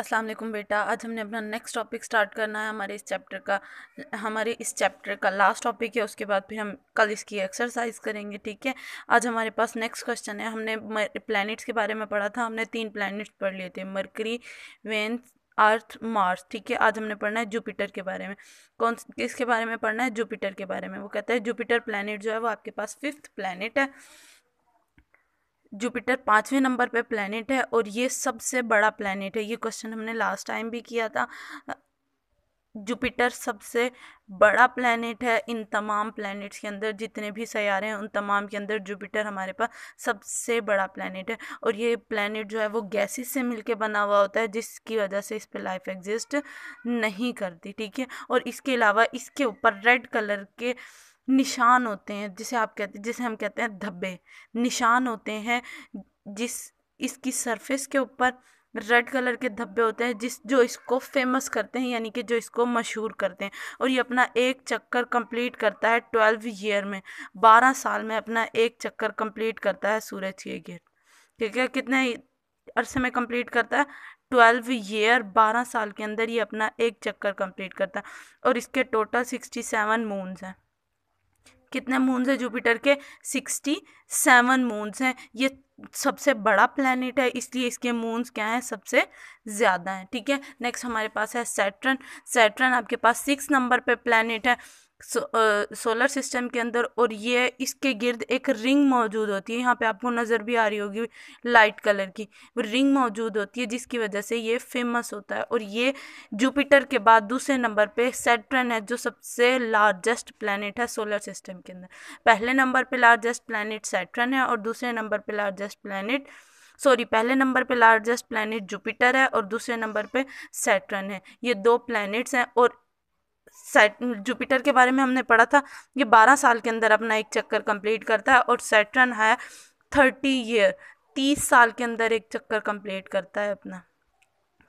अस्सलाम वालेकुम बेटा आज हमने अपना नेक्स्ट टॉपिक स्टार्ट करना है हमारे इस चैप्टर का हमारे इस चैप्टर का लास्ट टॉपिक है उसके बाद फिर हम कल इसकी एक्सरसाइज करेंगे ठीक है आज हमारे पास नेक्स्ट क्वेश्चन है हमने प्लैनेट्स के बारे में पढ़ा था हमने तीन प्लैनेट्स पढ़ लिए थे मरकरी वेंस अर्थ मार्स ठीक है आज हमने पढ़ना है जुपिटर के बारे में कौन किसके बारे में पढ़ना है जुपिटर के बारे में वो कहता है जुपिटर प्लानट जो है वो आपके पास फिफ्थ प्लानट है जुपिटर पाँचवें नंबर पे प्लानट है और ये सबसे बड़ा प्लानट है ये क्वेश्चन हमने लास्ट टाइम भी किया था जुपिटर सबसे बड़ा प्लानट है इन तमाम प्लानट्स के अंदर जितने भी सैारे हैं उन तमाम के अंदर जुपिटर हमारे पास सबसे बड़ा प्लानट है और ये प्लानट जो है वो गैसेस से मिलके बना हुआ होता है जिसकी वजह से इस पर लाइफ एग्जिस्ट नहीं करती ठीक है और इसके अलावा इसके ऊपर रेड कलर के निशान होते हैं जिसे आप कहते जिसे हम कहते हैं धब्बे निशान होते हैं जिस इसकी सरफेस के ऊपर रेड कलर के धब्बे होते हैं जिस जो इसको फेमस करते हैं यानी कि जो इसको मशहूर करते हैं और ये अपना एक चक्कर कंप्लीट करता है ट्वेल्व ईयर में बारह साल में अपना एक चक्कर कंप्लीट करता है सूरज के गिर ठीक है कितने अरसे में कंप्लीट करता है ट्वेल्व ईयर बारह साल के अंदर ये अपना एक चक्कर कंप्लीट करता है और इसके टोटल सिक्सटी सेवन मून्स हैं कितने मून्स हैं जुपिटर के सिक्सटी सेवन मून्स हैं ये सबसे बड़ा प्लानट है इसलिए इसके मून्स क्या हैं सबसे ज़्यादा हैं ठीक है नेक्स्ट हमारे पास है सैटर्न सैटर्न आपके पास सिक्स नंबर पे प्लानट है सोलर सिस्टम के अंदर और ये इसके गिर्द एक रिंग मौजूद होती है यहाँ पे आपको नज़र भी आ रही होगी लाइट कलर की रिंग मौजूद होती है जिसकी वजह से ये फेमस होता है और ये जुपिटर के बाद दूसरे नंबर पे सैटर्न है जो सबसे लार्जेस्ट प्लानट है सोलर सिस्टम के अंदर पहले नंबर पे लार्जेस्ट प्लानट सैटर्न है और दूसरे नंबर पर लार्जेस्ट प्लानट सॉरी पहले नंबर पे लार्जेस्ट प्लानट जुपिटर है और दूसरे नंबर पे सैटर्न है ये दो प्लैनेट्स हैं और जुपिटर के बारे में हमने पढ़ा था ये बारह साल के अंदर अपना एक चक्कर कंप्लीट करता है और सैटर्न है थर्टी ईयर तीस साल के अंदर एक चक्कर कंप्लीट करता है अपना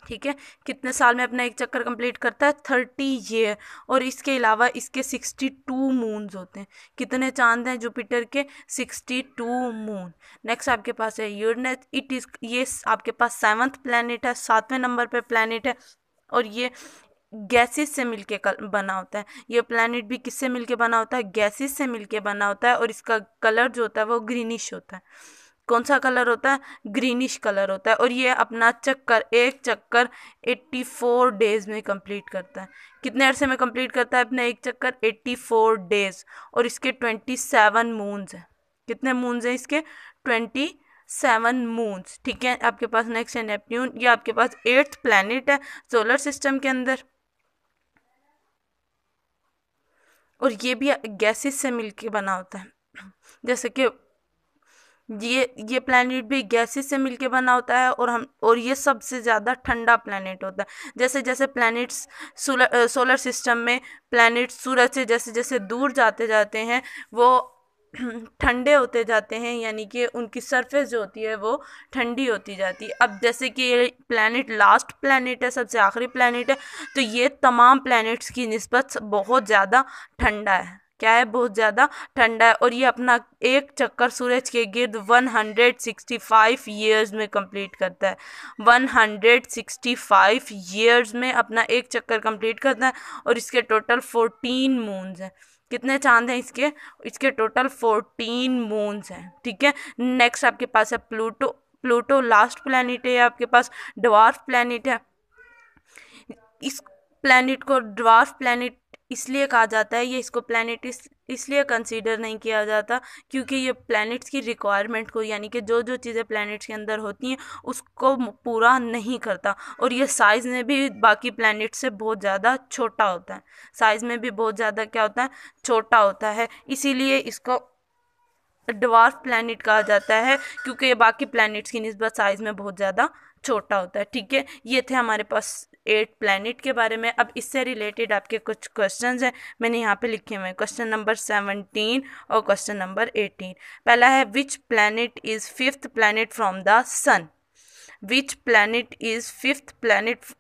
ठीक है कितने साल में अपना एक चक्कर कंप्लीट करता है थर्टी ईयर और इसके अलावा इसके सिक्सटी टू मून्स होते हैं कितने चांद हैं जुपिटर के सिक्सटी टू मून नेक्स्ट आपके पास है यूरनेस इट इज़ ये आपके पास सेवन्थ प्लानट है सातवें नंबर पे प्लानट है और ये गैसेस से मिलके बना होता है ये प्लानट भी किससे मिलके बना होता है गैसेस से मिलके बना होता है और इसका कलर जो होता है वो ग्रीनिश होता है कौन सा कलर होता है ग्रीनिश कलर होता है और ये अपना चक्कर एक चक्कर 84 डेज में कंप्लीट करता है कितने अरसे में कंप्लीट करता है अपना एक चक्कर 84 डेज और इसके 27 मून्स हैं कितने मून्स हैं इसके ट्वेंटी सेवन मून्स ठीक है आपके पास नेक्स्ट है नेपट्यून ये आपके पास एट्थ प्लानट है सोलर सिस्टम के अंदर और ये भी गैसेस से मिलके बना होता है जैसे कि ये ये प्लानट भी गैसेस से मिलके बना होता है और हम और ये सबसे ज़्यादा ठंडा प्लानट होता है जैसे जैसे प्लानट्स सोलर सिस्टम में प्लानट सूरज से जैसे जैसे दूर जाते जाते हैं वो ठंडे होते जाते हैं यानी कि उनकी सरफेस जो होती है वो ठंडी होती जाती है अब जैसे कि ये प्लानट लास्ट प्लानट है सबसे आखिरी प्लानट है तो ये तमाम प्लानट्स की नस्बत बहुत ज़्यादा ठंडा है क्या है बहुत ज़्यादा ठंडा है और ये अपना एक चक्कर सूरज के गिर्द 165 ईयर्स में कंप्लीट करता है 165 ईयर्स में अपना एक चक्कर कंप्लीट करता है और इसके टोटल 14 मून्स हैं कितने चांद हैं इसके इसके टोटल फोर्टीन मून्स हैं ठीक है नेक्स्ट आपके पास है प्लूटो प्लूटो लास्ट प्लानिट है आपके पास ड्वार्फ प्लानिट है इस प्लानिट को ड्वार्फ प्लानिट इसलिए कहा जाता है ये इसको प्लानट इस इसलिए कंसीडर नहीं किया जाता क्योंकि ये प्लैनेट्स की रिक्वायरमेंट को यानी कि जो जो चीज़ें प्लैनेट्स के अंदर होती हैं उसको पूरा नहीं करता और ये साइज़ में भी बाकी प्लैनेट से बहुत ज़्यादा छोटा होता है साइज़ में भी बहुत ज़्यादा क्या होता है छोटा होता है इसीलिए इसको डवार्फ प्लानट कहा जाता है क्योंकि ये बाकी प्लानट्स की नस्बत साइज़ में बहुत ज़्यादा छोटा होता है ठीक है ये थे हमारे पास एट प्लैनेट के बारे में अब इससे रिलेटेड आपके कुछ क्वेश्चन हैं मैंने यहाँ पे लिखे हुए हैं क्वेश्चन नंबर सेवनटीन और क्वेश्चन नंबर एटीन पहला है which planet is fifth planet from the sun which planet is fifth planet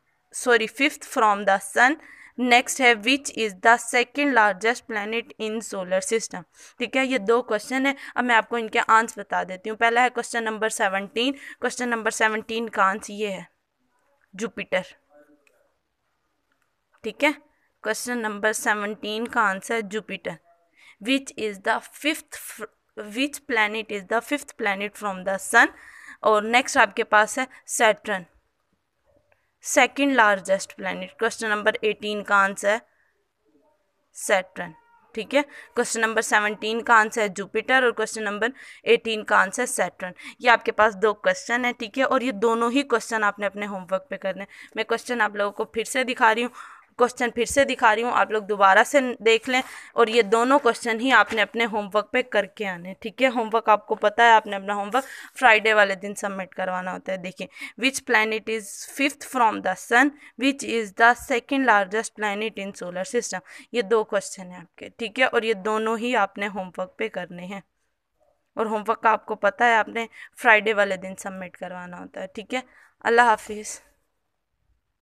sorry fifth from the sun next है which is the second largest planet in solar system ठीक है ये दो question है अब मैं आपको इनके आंसर बता देती हूँ पहला है question number seventeen question number seventeen का आंसर ये है जुपिटर ठीक है क्वेश्चन नंबर सेवनटीन का आंसर है Jupiter which is the fifth which planet is the fifth planet from the sun और नेक्स्ट आपके पास है Saturn second largest planet question number eighteen का आंसर है सेटन ठीक है क्वेश्चन नंबर सेवनटीन का आंसर है जुपिटर और क्वेश्चन नंबर एटीन का आंसर है सेटन ये आपके पास दो क्वेश्चन है ठीक है और ये दोनों ही क्वेश्चन आपने अपने होमवर्क पे करने मैं क्वेश्चन आप लोगों को फिर से दिखा रही हूँ क्वेश्चन फिर से दिखा रही हूँ आप लोग दोबारा से देख लें और ये दोनों क्वेश्चन ही आपने अपने होमवर्क पे करके आने ठीक है होमवर्क आपको पता है आपने अपना होमवर्क फ्राइडे वाले दिन सबमिट करवाना होता है देखिए which planet is fifth from the sun which is the second largest planet in solar system ये दो क्वेश्चन हैं आपके ठीक है और ये दोनों ही आपने होमवर्क पे करने हैं और होमवर्क का आपको पता है आपने फ्राइडे वाले दिन सबमिट करवाना होता है ठीक है अल्लाह हाफिज़